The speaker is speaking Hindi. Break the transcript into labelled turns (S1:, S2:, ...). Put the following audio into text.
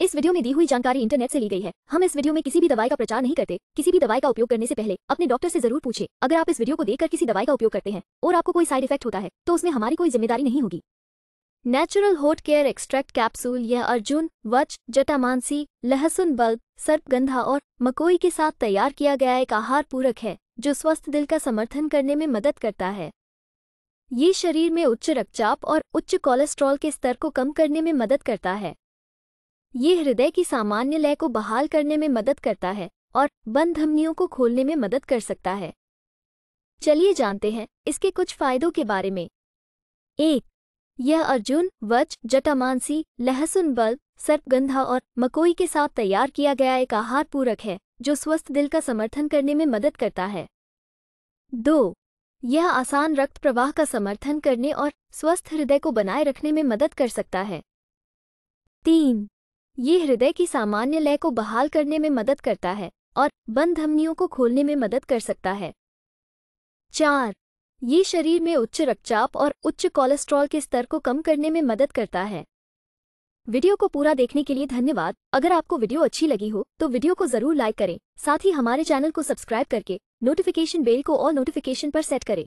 S1: इस वीडियो में दी हुई जानकारी इंटरनेट से ली गई है हम इस वीडियो में किसी भी दवाई का प्रचार नहीं करते किसी भी दवाई का उपयोग करने से पहले अपने डॉक्टर से जरूर पूछे अगर आप इस वीडियो को देखकर किसी दवाई का उपयोग करते हैं और आपको कोई साइड इफेक्ट होता है तो उसमें हमारी कोई जिम्मेदारी नहीं होगी नेचुरल होट केयर एक्सट्रैक्ट कैप्सूल यह अर्जुन वच जटामानसी लहसुन बल्ब सर्पगंधा और मकोई के साथ तैयार किया गया एक आहार पूरक है जो स्वस्थ दिल का समर्थन करने में मदद करता है ये शरीर में उच्च रक्तचाप और उच्च कोलेस्ट्रॉल के स्तर को कम करने में मदद करता है ये हृदय की सामान्य लय को बहाल करने में मदद करता है और बंद धमनियों को खोलने में मदद कर सकता है चलिए जानते हैं इसके कुछ फायदों के बारे में एक यह अर्जुन वच जटामानसी लहसुन बल सर्पगंधा और मकोई के साथ तैयार किया गया एक आहार पूरक है जो स्वस्थ दिल का समर्थन करने में मदद करता है दो यह आसान रक्त प्रवाह का समर्थन करने और स्वस्थ हृदय को बनाए रखने में मदद कर सकता है तीन ये हृदय की सामान्य लय को बहाल करने में मदद करता है और बंद धमनियों को खोलने में मदद कर सकता है चार ये शरीर में उच्च रक्तचाप और उच्च कोलेस्ट्रॉल के स्तर को कम करने में मदद करता है वीडियो को पूरा देखने के लिए धन्यवाद अगर आपको वीडियो अच्छी लगी हो तो वीडियो को जरूर लाइक करें साथ ही हमारे चैनल को सब्सक्राइब करके नोटिफिकेशन बेल को और नोटिफिकेशन पर सेट करें